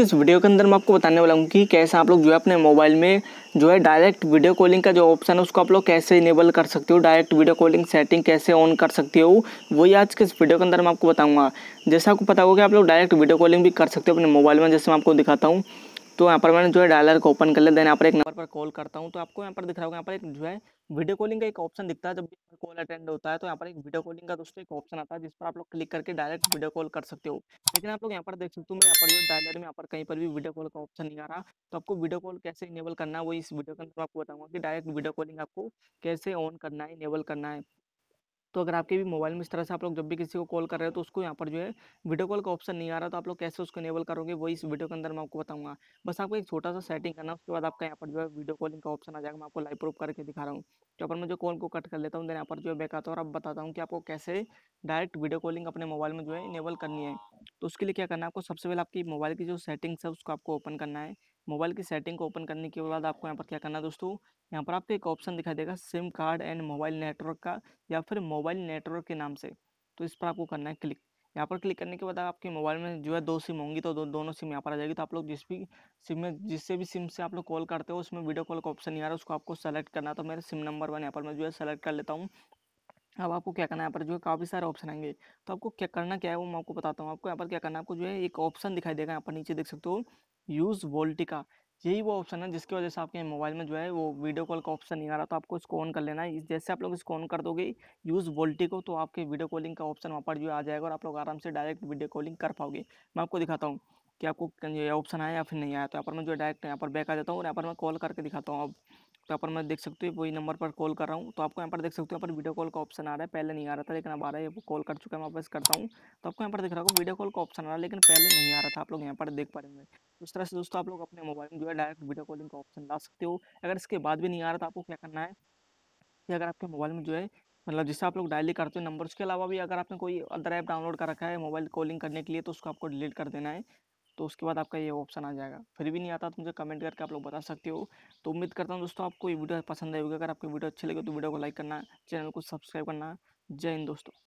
कि इस वीडियो के अंदर मैं आपको बताने वाला हूँ कि कैसे आप लोग जो है अपने मोबाइल में जो है डायरेक्ट वीडियो कॉलिंग का जो ऑप्शन है उसको आप लोग कैसे इनेबल कर सकते हो डायरेक्ट वीडियो कॉलिंग सेटिंग कैसे ऑन कर सकते हो वही आज के इस वीडियो के अंदर मैं आपको बताऊँगा जैसे आपको पता होगा कि आप लोग डायरेक्ट वीडियो कॉलिंग भी कर सकते हो अपने मोबाइल में जैसे मैं आपको दिखाता हूँ तो यहाँ पर मैंने जो है डायलर को ओपन कर लिया देन यहाँ पर एक नंबर पर कॉल करता हूँ तो आपको यहाँ पर दिख रहा होगा यहाँ पर एक जो है वीडियो कॉलिंग का एक ऑप्शन दिखता है जब कॉल अटेंड होता है तो यहाँ पर एक वीडियो कॉलिंग का दोस्तों एक ऑप्शन आता है जिस पर आप लोग क्लिक करके डायरेक्ट वीडियो कॉल कर सकते हो लेकिन आप लोग यहाँ पर देख सकते हो मैं यहाँ पर जो डायलर में यहाँ पर कहीं पर भी वीडियो कॉल का ऑप्शन नहीं आ रहा तो आपको वीडियो कॉल कैसे इनेबल करना है वो इस वीडियो के अंदर आपको बताऊंगा कि डायरेक्ट वीडियो कॉलिंग आपको कैसे ऑन करना है इनेबल करना है तो अगर आपके भी मोबाइल में इस तरह से आप लोग जब भी किसी को कॉल कर रहे हो तो उसको यहाँ पर जो है वीडियो कॉल का ऑप्शन नहीं आ रहा तो आप लोग कैसे उसको इनेबल करोगे वो इस वीडियो के अंदर मैं आपको बताऊंगा बस आपको एक छोटा सा सेटिंग करना उसके बाद आपका यहाँ पर जो है वीडियो कॉलिंग का ऑप्शन आ जाएगा मैं आपको लाइव प्रूफ करके दिखा रहा हूँ तो अपन मैं जो कॉल को कट कर लेता हूँ देन यहाँ पर जो है बैक आता हूँ और अब बताता हूँ कि आपको कैसे डायरेक्ट वीडियो कॉलिंग अपने मोबाइल में जो है इनेबल करनी है तो उसके लिए क्या करना है आपको सबसे पहले आपकी मोबाइल की जो सेटिंग्स है उसको आपको ओपन करना है मोबाइल की सेटिंग को ओपन करने के बाद आपको यहाँ पर क्या करना है दोस्तों यहाँ पर आपको एक ऑप्शन दिखाई देगा sim card and mobile network का या फिर मोबाइल नेटवर्क के नाम से तो इस पर आपको करना है क्लिक यहाँ पर क्लिक करने के बाद आपके मोबाइल में जो है दो सिम होंगी तो दो, दोनों सिम यहाँ पर आ जाएगी तो आप लोग जिस भी सिम में जिससे भी सिम से आप लोग कॉल करते हो उसमें वीडियो कॉल का ऑप्शन नहीं आ रहा उसको आपको सेलेक्ट करना तो मेरे सिम नंबर वन यहाँ पर मैं जो है सेलेक्ट कर लेता हूँ अब आपको क्या करना है यहाँ पर जो है काफ़ी सारे ऑप्शन आएंगे तो आपको क्या करना क्या है वो मैं आपको बताता हूँ आपको यहाँ पर क्या करना है आपको जो है एक ऑप्शन दिखाई देगा यहाँ पर नीचे देख सकते हो यूज़ वोल्टिका यही वो ऑप्शन है जिसकी वजह से आपके मोबाइल में जो है वो वीडियो कॉल का ऑप्शन नहीं आ रहा तो आपको इसको ऑन कर लेना है जैसे आप लोग इसको ऑन कर दोगे यूज़ वोल्टी को तो आपके वीडियो कॉलिंग का ऑप्शन वहाँ पर जो आ जाएगा और आप लोग आराम से डायरेक्ट वीडियो कॉलिंग कर पाओगे मैं आपको दिखाता हूँ कि आपको ऑप्शन आया या फिर नहीं आया तो यहाँ पर मैं जो डायरेक्ट यहाँ पर बैक आ जाता हूँ और यहाँ पर मैं कॉल करके दिखाता हूँ अब तो यहाँ पर मैं देख सकती हूँ वही नंबर पर कॉल कर रहा हूँ तो आपको यहाँ पर देख सकते हो यहाँ पर वीडियो कॉल का ऑप्शन आ रहा है पहले नहीं आ रहा था लेकिन अब आ रहा है वो कॉल कर चुका है मैं वापस करता हूँ तो आपको यहाँ पर देख रहा हूँ वीडियो कॉल का ऑप्शन आ रहा है लेकिन पहले नहीं आ रहा था आप लोग यहाँ पर देख पाएंगे उस तो तरह से दोस्तों आप लोग अपने मोबाइल में जो है डायरेक्ट वीडियो कॉलिंग का ऑप्शन ला सकते हो अगर इसके बाद भी नहीं आ रहा था तो आपको क्या करना है कि अगर आपके मोबाइल में जो है मतलब जिससे आप लोग डायली करते हो नंबर उसके अलावा भी अगर आपने कोई अदर ऐप डाउनलोड कर रखा है मोबाइल कॉलिंग करने के लिए तो उसको आपको डिलीट कर देना है तो उसके बाद आपका ये ऑप्शन आ जाएगा फिर भी नहीं आता तो मुझे कमेंट करके आप लोग बता सकते हो तो उम्मीद करता हूँ दोस्तों आपको ये वीडियो पसंद आएगी अगर आपकी वीडियो अच्छी लगे तो वीडियो को लाइक करना चैनल को सब्सक्राइब करना जय हिंद दोस्तों